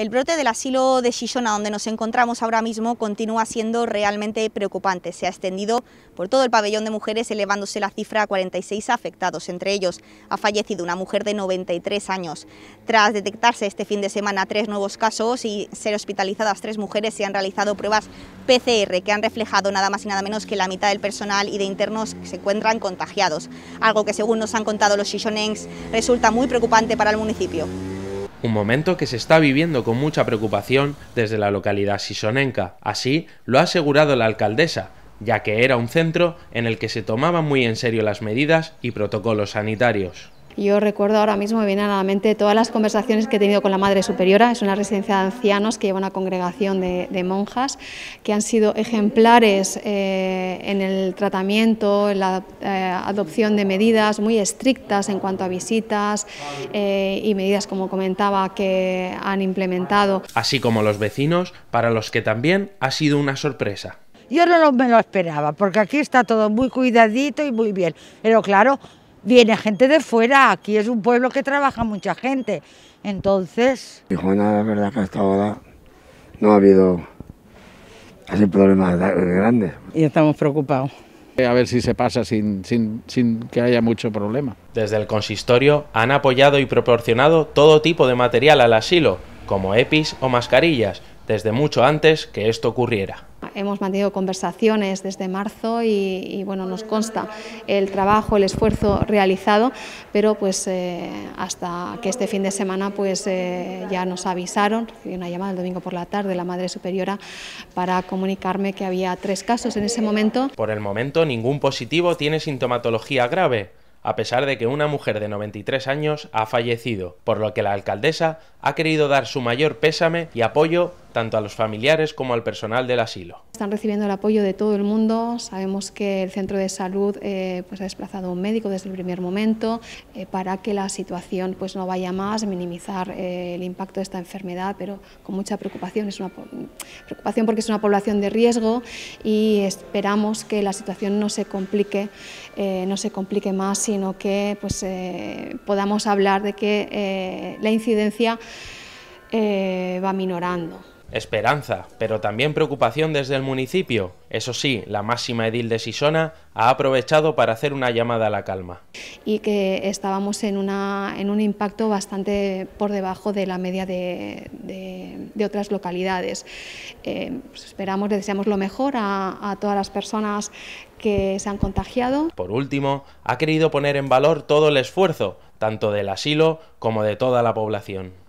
El brote del asilo de Shishona, donde nos encontramos ahora mismo, continúa siendo realmente preocupante. Se ha extendido por todo el pabellón de mujeres, elevándose la cifra a 46 afectados. Entre ellos ha fallecido una mujer de 93 años. Tras detectarse este fin de semana tres nuevos casos y ser hospitalizadas tres mujeres, se han realizado pruebas PCR que han reflejado nada más y nada menos que la mitad del personal y de internos que se encuentran contagiados. Algo que según nos han contado los shishonengs resulta muy preocupante para el municipio. Un momento que se está viviendo con mucha preocupación desde la localidad sisonenca, así lo ha asegurado la alcaldesa, ya que era un centro en el que se tomaban muy en serio las medidas y protocolos sanitarios. Yo recuerdo ahora mismo, me vienen a la mente todas las conversaciones que he tenido con la Madre Superiora, es una residencia de ancianos que lleva una congregación de, monjas, que han sido ejemplares eh, en el tratamiento, en la eh, adopción de medidas muy estrictas en cuanto a visitas eh, y medidas, como comentaba, que han implementado. Así como los vecinos, para los que también ha sido una sorpresa. Yo no me lo esperaba, porque aquí está todo muy cuidadito y muy bien. Pero claro, viene gente de fuera, aquí es un pueblo que trabaja mucha gente, entonces... Tijuana, la verdad que hasta ahora no ha habido así problemas grandes. Y estamos preocupados. Eh, a ver si se pasa sin que haya mucho problema. Desde el consistorio han apoyado y proporcionado todo tipo de material al asilo, como EPIs o mascarillas, desde mucho antes que esto ocurriera hemos mantenido conversaciones desde marzo y, bueno, nos consta el trabajo, el esfuerzo realizado, pero pues eh, hasta que este fin de semana pues eh, ya nos avisaron, recibí una llamada el domingo por la tarde de la Madre Superiora para comunicarme que había tres casos en ese momento. Por el momento ningún positivo tiene sintomatología grave a pesar de que una mujer de 93 años ha fallecido, por lo que la alcaldesa ha querido dar su mayor pésame y apoyo tanto a los familiares como al personal del asilo. Están recibiendo el apoyo de todo el mundo, sabemos que el centro de salud eh, pues ha desplazado un médico desde el primer momento eh, para que la situación pues no vaya más, minimizar eh, el impacto de esta enfermedad, pero con mucha preocupación, es una preocupación porque es una población de riesgo y esperamos que la situación no se complique, no se complique más, sino que pues, podamos hablar de que la incidencia va minorando. Esperanza, pero también preocupación desde el municipio. Eso sí, la máxima edil de Sisona ha aprovechado para hacer una llamada a la calma. Y que estábamos en, un impacto bastante por debajo de la media de, otras localidades. Eh, pues esperamos, le deseamos lo mejor a todas las personas que se han contagiado. Por último, ha querido poner en valor todo el esfuerzo, tanto del asilo como de toda la población.